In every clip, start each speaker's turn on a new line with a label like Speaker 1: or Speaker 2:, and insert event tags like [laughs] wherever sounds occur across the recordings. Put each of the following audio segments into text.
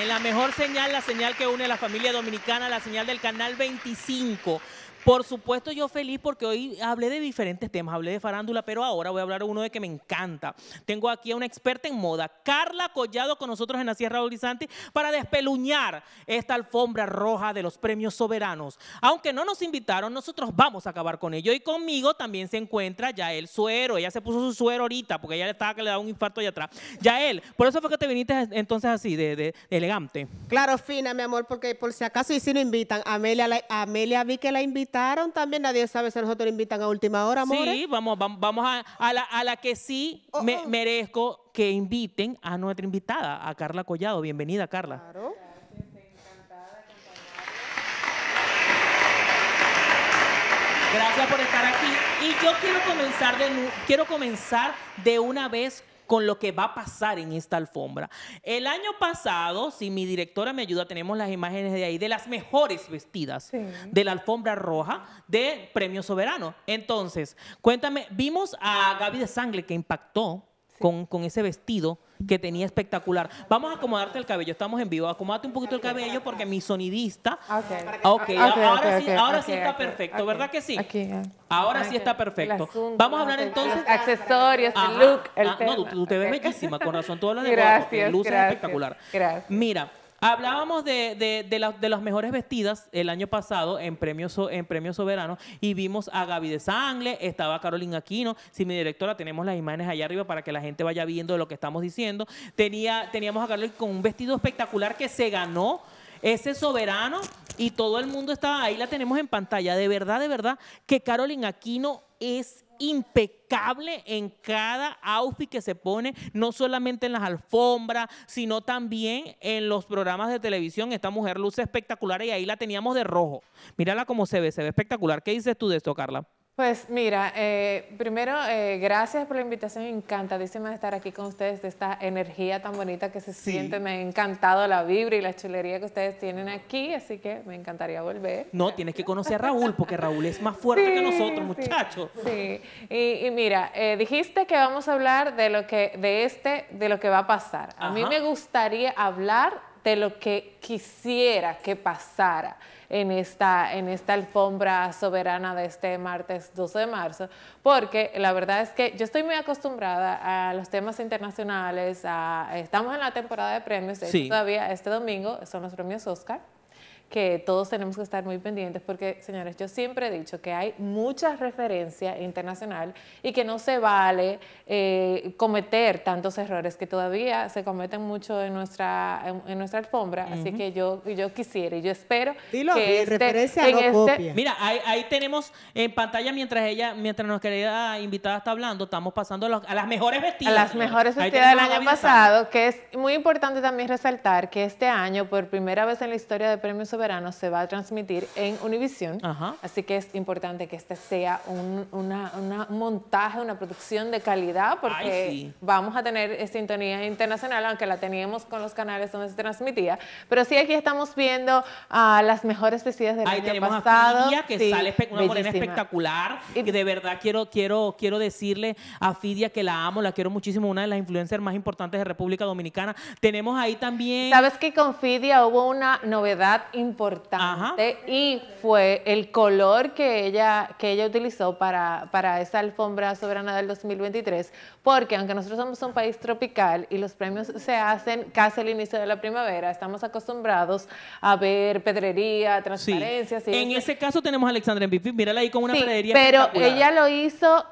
Speaker 1: en la mejor señal, la señal que une a la familia dominicana, la señal del canal 25. Por supuesto, yo feliz porque hoy hablé de diferentes temas, hablé de farándula, pero ahora voy a hablar de uno de que me encanta. Tengo aquí a una experta en moda, Carla Collado, con nosotros en la Sierra Horizonte, para despeluñar esta alfombra roja de los premios soberanos. Aunque no nos invitaron, nosotros vamos a acabar con ello. Y conmigo también se encuentra Yael Suero. Ella se puso su suero ahorita porque ella estaba que le daba un infarto allá atrás. Yael, por eso fue que te viniste entonces así, de, elegante. Claro, fina, mi amor, porque por si acaso y si no invitan, Amelia, Amelia vi que la invita también, nadie sabe si nosotros invitan a última hora, amor. Sí, vamos, vamos, a, la, que sí oh, me, oh. merezco que inviten a nuestra invitada, a Carla Collado. Bienvenida, Carla. Claro. Gracias por estar aquí. Y yo quiero comenzar de, quiero comenzar de una vez con lo que va a pasar en esta alfombra. El año pasado, si mi directora me ayuda, tenemos las imágenes de ahí, de las mejores vestidas de la alfombra roja de Premio Soberano. Entonces, cuéntame, vimos a Gaby de Sangre que impactó con, con ese vestido que tenía espectacular. Vamos a acomodarte el cabello, estamos en vivo. Acomódate un poquito el cabello porque mi sonidista.
Speaker 2: Ok. ahora sí, está perfecto, ¿verdad que sí? ahora sí está perfecto. Vamos a hablar entonces. accesorios, el look, el ah, No, tú,
Speaker 1: te ves bellísima, con razón, tú hablas de [laughs] gracias, luces espectacular. Gracias. Mira. Hablábamos de, de, las mejores vestidas el año pasado en Premio, en Soberano y vimos a Gaby de Sangle, estaba Carolina Aquino, si mi directora tenemos las imágenes allá arriba para que la gente vaya viendo lo que estamos diciendo. Tenía, teníamos a Carolina con un vestido espectacular que se ganó ese soberano y todo el mundo estaba ahí, la tenemos en pantalla. De verdad, de verdad que Carolina Aquino es impecable en cada outfit que se pone, no solamente en las alfombras, sino también en los programas de televisión. Esta mujer luce espectacular y ahí la teníamos de rojo. Mírala cómo se ve, se ve espectacular. ¿Qué dices tú de esto, Carla?
Speaker 2: Pues mira, eh, primero, eh, gracias por la invitación, encantadísima de estar aquí con ustedes, de esta energía tan bonita que se siente, me ha encantado la vibra y la chulería que ustedes tienen aquí, así que me encantaría volver.
Speaker 1: No, tienes que conocer a Raúl, porque Raúl es más fuerte que nosotros,
Speaker 2: muchachos. Sí, Y, mira, eh, dijiste que vamos a hablar de lo que, de este, de lo que va a pasar. A mí me gustaría hablar de lo que quisiera que pasara en esta, en esta alfombra soberana de este martes 12 de marzo, porque la verdad es que yo estoy muy acostumbrada a los temas internacionales, estamos en la temporada de premios, todavía este domingo son los premios Oscar que todos tenemos que estar muy pendientes porque, señores, yo siempre he dicho que hay mucha referencia internacional y que no se vale eh, cometer tantos errores que todavía se cometen mucho en nuestra, en, nuestra alfombra. Así que yo, yo quisiera y yo espero Dilo, que este, referencia en este
Speaker 1: Mira, ahí, tenemos en pantalla mientras ella, mientras nuestra querida invitada está hablando, estamos pasando a, las mejores vestidas. A las mejores vestidas del año pasado,
Speaker 2: que es muy importante también resaltar que este año, por primera vez en la historia de Premios este verano se va a transmitir en Univision. Así que es importante que este sea un una, montaje, una producción de calidad, porque vamos a tener sintonía internacional, aunque la teníamos con los canales donde se transmitía. Pero sí, aquí estamos viendo a ah, las mejores vestidas del año pasado. que sale una morena
Speaker 1: espectacular. Y de verdad quiero, quiero, quiero decirle a Fidia que la amo, la quiero muchísimo, una de las influencers más importantes de República Dominicana. Tenemos ahí también.
Speaker 2: ¿Sabes que con Fidia hubo una novedad importante y fue el color que ella, que ella utilizó para, para esa alfombra soberana del 2023, porque aunque nosotros somos un país tropical y los premios se hacen casi al inicio de la primavera, estamos acostumbrados a ver pedrería, transparencia. En
Speaker 1: ese caso tenemos a Alexandra MVP, mírala ahí con una pedrería. Pero ella lo
Speaker 2: hizo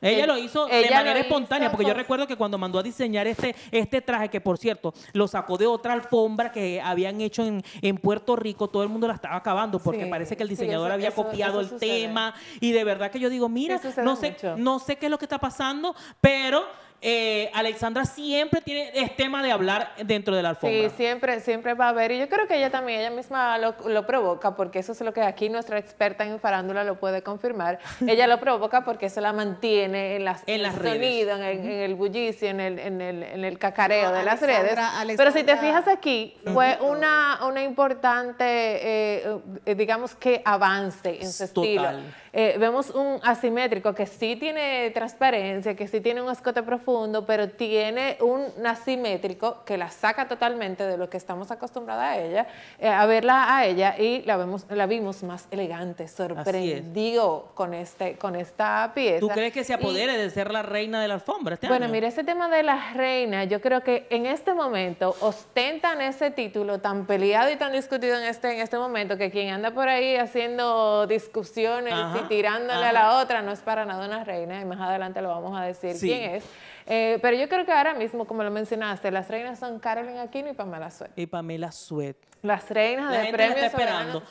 Speaker 2: ella lo hizo de manera espontánea, porque yo
Speaker 1: recuerdo que cuando mandó a diseñar este, este traje, que por cierto, lo sacó de otra alfombra que habían hecho en, Puerto Rico, todo el mundo la estaba acabando, porque parece que el diseñador había copiado el tema. Y de verdad que yo digo, mira, no sé, no sé qué es lo que está pasando, pero eh, Alexandra siempre tiene este tema de hablar dentro de la alfombra. Sí,
Speaker 2: siempre, siempre va a haber. Y yo creo que ella también, ella misma lo, provoca, porque eso es lo que aquí nuestra experta en farándula lo puede confirmar. [laughs] ella lo provoca porque eso la mantiene en, las, en redes. en el, en bullicio, en el, en el, cacareo de las redes. Pero si te fijas aquí, fue una, una importante, eh, eh, digamos que avance en su estilo eh, vemos un asimétrico que sí tiene transparencia, que sí tiene un escote profundo, pero tiene un asimétrico que la saca totalmente de lo que estamos acostumbrados a ella, eh, a verla a ella y la, vemos, la vimos más elegante, sorprendido con, este, con esta pieza. ¿Tú crees que se apodere
Speaker 1: de ser la reina de la alfombra este Bueno, mire, mira,
Speaker 2: ese tema de la reina, yo creo que en este momento ostentan ese título tan peleado y tan discutido en este, en este momento que quien anda por ahí haciendo discusiones tirándole a la otra, no es para nada una reina, y más adelante lo vamos a decir quién es. Eh, pero yo creo que ahora mismo, como lo mencionaste, las reinas son Carolyn Aquino y Pamela Suet. Y
Speaker 1: Pamela Suet.
Speaker 2: Las reinas de premios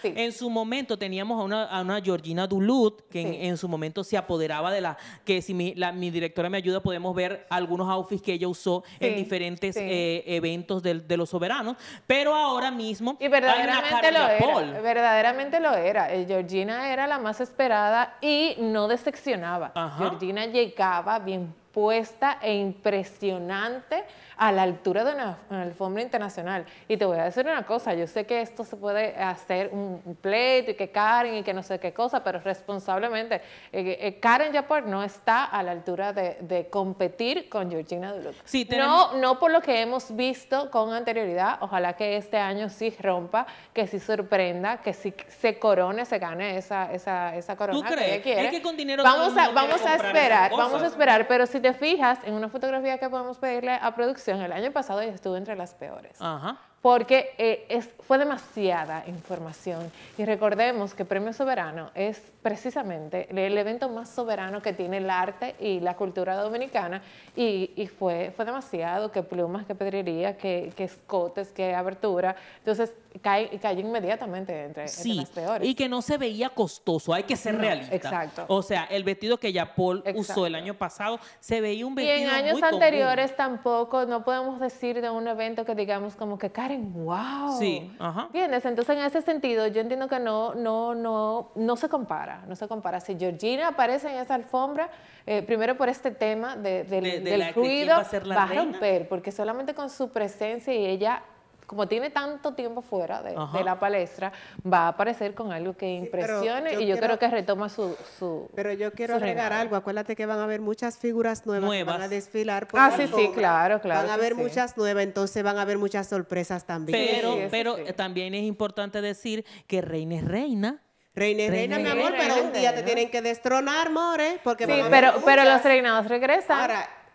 Speaker 1: En su momento teníamos a una, a Georgina Duluth, que en, su momento se apoderaba de la... Que si mi, directora me ayuda, podemos ver algunos outfits que ella usó en diferentes eh, eventos de, los soberanos. Pero ahora mismo y verdaderamente lo Paul. era,
Speaker 2: Verdaderamente lo era. Georgina era la más esperada y no decepcionaba. Georgina llegaba bien puesta e impresionante a la altura de una, alfombra internacional. Y te voy a decir una cosa, yo sé que esto se puede hacer un, pleito y que Karen y que no sé qué cosa, pero responsablemente, eh, eh, Karen Yapor no está a la altura de, competir con Georgina Duluth. no, no por lo que hemos visto con anterioridad, ojalá que este año sí rompa, que sí sorprenda, que sí se corone, se gane esa, esa, esa corona ¿Tú crees? que ella quiere. con dinero vamos a, vamos a esperar, vamos a esperar, pero si te fijas en una fotografía que podemos pedirle a producción, el año pasado y estuvo entre las peores. Porque eh, es, fue demasiada información. Y recordemos que Premio Soberano es precisamente el evento más soberano que tiene el arte y la cultura dominicana y, fue, fue demasiado, que plumas, que pedrería, que, escotes, que abertura. Entonces cae, cae inmediatamente entre, sí, las peores. Y
Speaker 1: que no se veía costoso, hay que ser realista. Exacto. O sea, el vestido que ya Paul usó el año pasado, se veía un vestido. Y en años anteriores
Speaker 2: tampoco, no podemos decir de un evento que digamos como que Karen, wow. Sí, ajá. Entonces en ese sentido yo entiendo que no, no, no, no se compara no se compara. Si Georgina aparece en esa alfombra, eh, primero por este tema del ruido, va a romper, porque solamente con su presencia y ella como tiene tanto tiempo fuera de, la palestra, va a aparecer con algo que impresione y yo creo que retoma su, Pero yo quiero agregar algo, acuérdate que van a haber muchas figuras nuevas, van a desfilar Ah, sí, sí, claro, claro. Van a haber muchas
Speaker 1: nuevas, entonces van a haber muchas sorpresas también. Pero, pero también es importante decir que reina es reina Reina reina, mi amor, pero un día te
Speaker 2: tienen que destronar, more, porque Sí, pero, pero los reinados regresan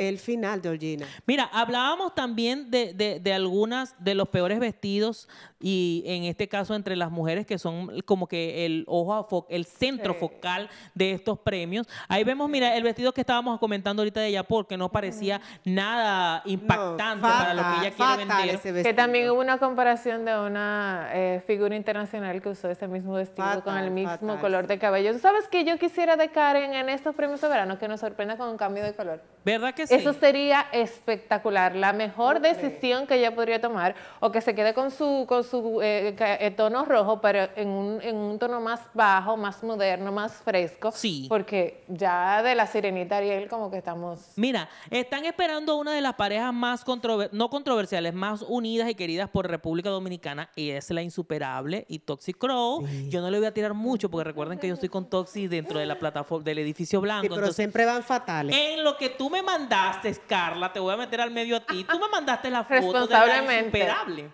Speaker 1: el final de Olgina. Mira, hablábamos también de, de, algunas de los peores vestidos y en este caso entre las mujeres que son como que el ojo el centro focal de estos premios. Ahí vemos, mira, el vestido que estábamos comentando ahorita de ella porque no parecía nada impactante para lo que ella quiere vender. Que también
Speaker 2: hubo una comparación de una eh, figura internacional que usó ese mismo vestido con el mismo color de cabello. ¿Tú sabes que yo quisiera de Karen en estos premios de verano que nos sorprenda con un cambio de color? ¿Verdad que eso sería espectacular, la mejor decisión que ella podría tomar o que se quede con su, con su eh, eh, tono rojo, pero en un, tono más bajo, más moderno, más fresco. Sí. Porque ya de la sirenita Ariel como que estamos...
Speaker 1: Mira, están esperando una de las parejas más no controversiales, más unidas y queridas por República Dominicana y es la insuperable y Toxic Crow. Yo no le voy a tirar mucho porque recuerden que yo estoy con Toxic dentro de la plataforma del edificio blanco. Sí, pero siempre van fatales. En lo que tú me mandas Carla, te voy a meter al medio a ti. Tú me mandaste la foto de la insuperable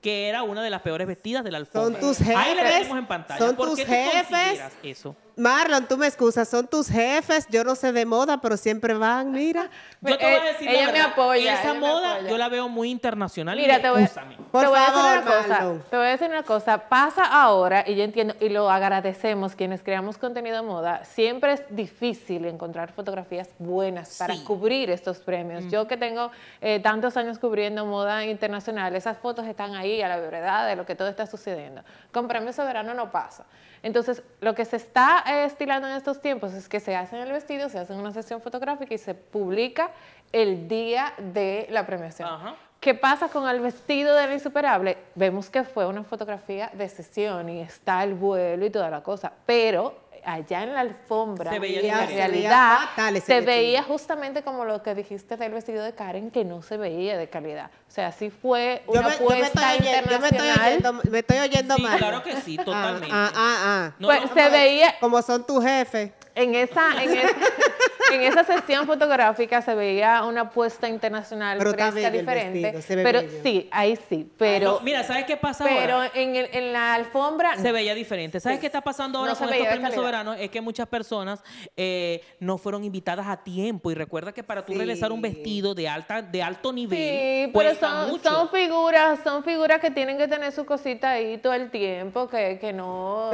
Speaker 1: que era una de las peores vestidas del la alfombra. Son tus jefes. Ahí la vemos en pantalla. Son ¿Por tus qué Eso? Marlon, tú me excusas, son tus jefes, yo no sé de moda, pero siempre van, mira. [laughs] Yo te voy a eh, decir, ella, me apoya, esa moda yo la veo muy internacional. Mira, y te voy, voy a decir una cosa,
Speaker 2: te voy a decir una cosa, pasa ahora y yo entiendo y lo agradecemos quienes creamos contenido de moda, siempre es difícil encontrar fotografías buenas para cubrir estos premios. Mm. Yo que tengo eh, tantos años cubriendo moda internacional, esas fotos están ahí a la verdad de lo que todo está sucediendo. Con premio verano no pasa. Entonces, lo que se está estilando en estos tiempos es que se hace el vestido, se hace una sesión fotográfica y se publica el día de la premiación. ¿Qué pasa con el vestido de la insuperable? Vemos que fue una fotografía de sesión y está el vuelo y toda la cosa, pero allá en la alfombra, se veía en realidad, se veía justamente como lo que dijiste del vestido de Karen, que no se veía de calidad. O sea, sí fue una apuesta yo me estoy internacional. Oyendo, me estoy oyendo, me mal. claro que sí, ah, totalmente. Ah, ah, ah. Pues se veía... Como son tus jefes. En esa... En esa en esa sesión fotográfica se veía una apuesta internacional pero diferente. pero sí, ahí sí. Pero, ah,
Speaker 1: mira, ¿sabes qué pasa ahora? Pero
Speaker 2: en, la alfombra... Se veía diferente. ¿Sabes qué está pasando ahora con estos premios soberanos?
Speaker 1: Es que muchas personas eh, no fueron invitadas a tiempo. Y recuerda que para tú realizar un vestido de, alta,
Speaker 2: de alto nivel... Sí, pero son, son figuras, son figuras que tienen que tener su cosita ahí todo el tiempo, que, no...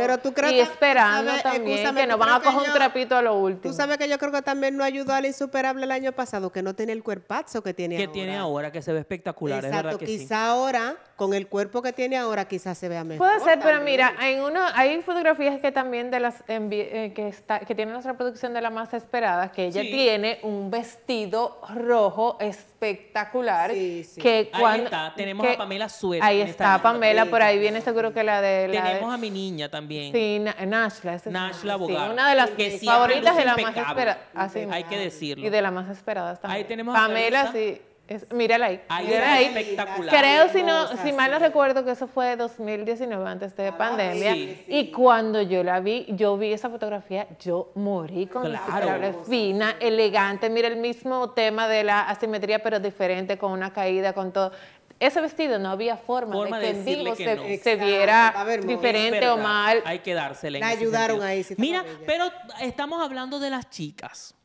Speaker 2: y esperando también, que no van a coger un
Speaker 1: trapito a lo último. Tú sabes que yo creo que también no ayudó a la insuperable el año pasado, que no tiene el cuerpazo que tiene ahora. Que tiene ahora, que se ve espectacular, Exacto, es quizá ahora, con el cuerpo que tiene ahora, quizás se vea mejor. Puede ser, pero
Speaker 2: mira, en uno, hay fotografías que también de las eh, que, está, que tiene nuestra producción de la más esperada, que ella tiene un vestido rojo espectacular. Sí, que cuando, tenemos a Pamela Suerte. Ahí está Pamela, por ahí viene seguro que la de... La tenemos a mi niña también. Sí, Nashla. Nashla Bogart. una de las favoritas de la más esperada hay que decirlo. Y de la más esperada también. Ahí tenemos Pamela, sí. mírala ahí. espectacular. Creo, si, si mal no recuerdo, que eso fue 2019, antes de ah, pandemia. Y cuando yo la vi, yo vi esa fotografía, yo morí con claro. la fina, elegante. Mira, el mismo tema de la asimetría, pero diferente, con una caída, con todo. Ese vestido no había forma, de que se, se, viera diferente o mal. Hay
Speaker 1: que dársela. La ayudaron ahí. mira,
Speaker 2: pero estamos
Speaker 1: hablando de las chicas.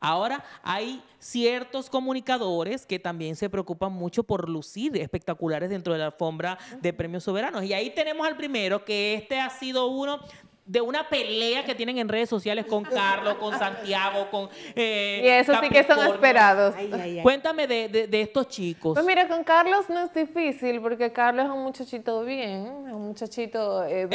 Speaker 1: Ahora hay ciertos comunicadores que también se preocupan mucho por lucir espectaculares dentro de la alfombra de premios soberanos. Y ahí tenemos al primero, que este ha sido uno de una pelea que tienen en redes sociales con Carlos, con Santiago, con... Eh, y eso sí que son esperados. Cuéntame de, de, estos chicos. Pues
Speaker 2: mira, con Carlos no es difícil porque Carlos es un muchachito bien, un muchachito... Eh,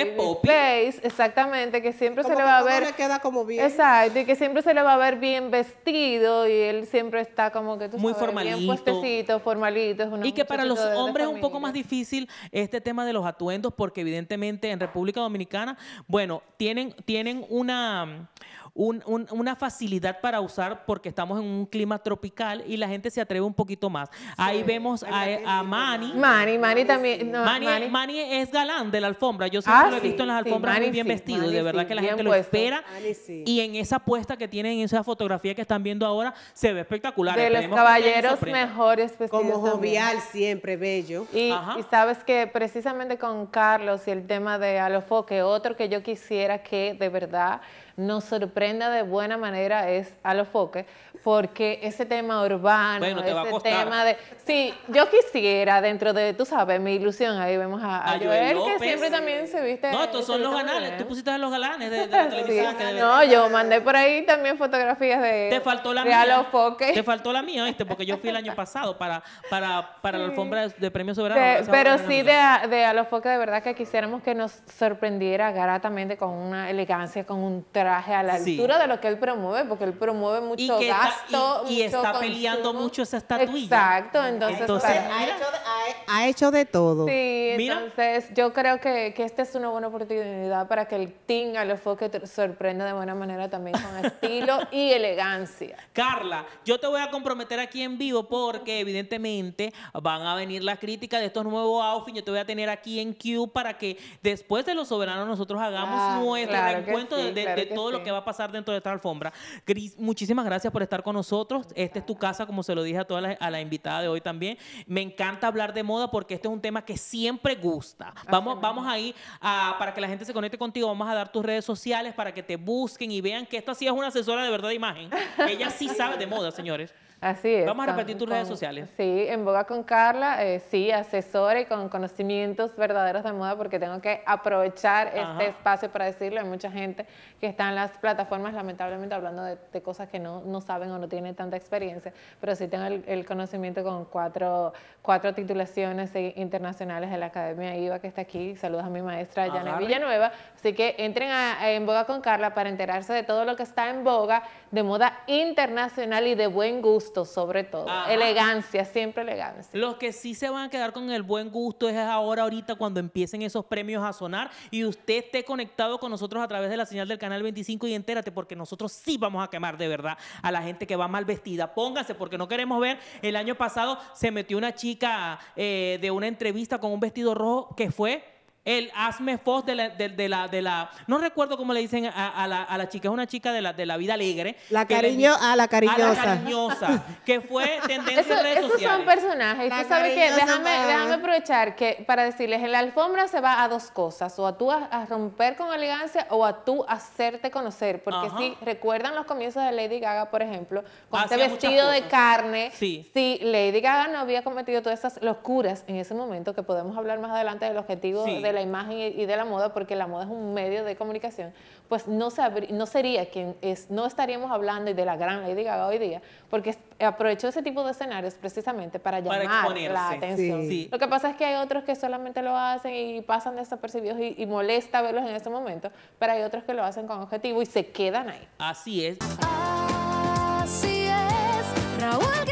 Speaker 2: es exactamente, que siempre se le va a ver... Le queda como bien. Exacto, y que siempre se le va a ver bien vestido y él siempre está como que Muy formalito. bien formalito. y que para los hombres es un
Speaker 1: poco más difícil este tema de los atuendos porque evidentemente en República Dominicana, bueno, tienen, tienen una una facilidad para usar porque estamos en un clima tropical y la gente se atreve un poquito más. Ahí vemos a, Mani Mani Mani también. Mani es galán de la alfombra. Yo siempre ah, lo he visto en las alfombras muy bien vestido. de verdad que la gente lo espera. Y en esa puesta que tienen, en esa fotografía que están viendo ahora, se ve espectacular. De los caballeros
Speaker 2: mejores vestidos. Como jovial siempre, bello. Y, y, sabes que precisamente con Carlos y el tema de Alofoque, otro que yo quisiera que de verdad nos sorprenda de buena manera es a los foques, porque ese tema urbano, ese tema de... Sí, yo quisiera dentro de, tú sabes, mi ilusión, ahí vemos a, a, Joel, que siempre
Speaker 1: también se viste... No, estos son los galanes, tú pusiste los galanes de, la [laughs] televisión. No, yo
Speaker 2: mandé por ahí también fotografías de... Te faltó la mía. A los Te
Speaker 1: faltó la mía, ¿viste? Porque yo fui el año pasado para, para, la alfombra de, premios Premio Soberano. pero sí de
Speaker 2: a, los foques, de verdad que quisiéramos que nos sorprendiera gratamente con una elegancia, con un traje a la altura de lo que él promueve, porque él promueve mucho gasto. y, está peleando mucho esa estatuilla. Exacto, entonces. ha, hecho de, todo. entonces yo creo que, esta es una buena oportunidad para que el team a los que sorprenda de buena manera también con [laughs] estilo y elegancia.
Speaker 1: Carla, yo te voy a comprometer aquí en vivo porque evidentemente van a venir las críticas de estos nuevos outfits. Yo te voy a tener aquí en Q para que después de los soberanos nosotros hagamos ah, nuestro de, de, todo lo que va a pasar dentro de esta alfombra. Gris, muchísimas gracias por estar con nosotros. Esta es tu casa, como se lo dije a toda la, a la invitada de hoy también. Me encanta hablar de moda porque este es un tema que siempre gusta. Vamos, vamos ahí a, para que la gente se conecte contigo. Vamos a dar tus redes sociales para que te busquen y vean que esta sí es una asesora de verdad de imagen. Ella sí sabe de moda, señores.
Speaker 2: Así es. Vamos a repetir tus redes sociales. Sí, en Boga con Carla, eh, sí, asesora y con conocimientos verdaderos de moda, porque tengo que aprovechar este espacio para decirlo. Hay mucha gente que está en las plataformas, lamentablemente, hablando de, cosas que no, saben o no tienen tanta experiencia, pero sí tengo el, conocimiento con cuatro, cuatro, titulaciones eh, internacionales de la Academia IVA que está aquí. Saludos a mi maestra, ah, Janet Villanueva. Así que entren a En Boga con Carla para enterarse de todo lo que está en boga, de moda internacional y de buen gusto sobre todo. Elegancia, siempre elegancia.
Speaker 1: Los que sí se van a quedar con el buen gusto es ahora, ahorita, cuando empiecen esos premios a sonar y usted esté conectado con nosotros a través de la señal del canal 25 y entérate, porque nosotros sí vamos a quemar de verdad a la gente que va mal vestida. póngase porque no queremos ver. El año pasado se metió una chica eh, de una entrevista con un vestido rojo que fue el hazme fos de la, de, la, No recuerdo cómo le dicen a, la, a la chica, es una chica de la, de la vida alegre. La cariño, ah, a la cariñosa. la cariñosa, que fue [laughs] tendencia en esos son
Speaker 2: personajes. sabes déjame, aprovechar que para decirles, en la alfombra se va a dos cosas: o a tú a, romper con elegancia o a tú hacerte conocer. Porque si recuerdan los comienzos de Lady Gaga, por ejemplo, con ese vestido de carne, sí. si Lady Gaga no había cometido todas esas locuras en ese momento, que podemos hablar más adelante del objetivo de la imagen y de la moda, porque la moda es un medio de comunicación, pues no, no sería quien es, no estaríamos hablando de la gran Lady Gaga hoy día, porque aprovechó ese tipo de escenarios precisamente para llamar la atención. Lo que pasa es que hay otros que solamente lo hacen y pasan desapercibidos y, molesta verlos en ese momento, pero hay otros que lo hacen con objetivo y se quedan ahí.
Speaker 1: Así es. Así es,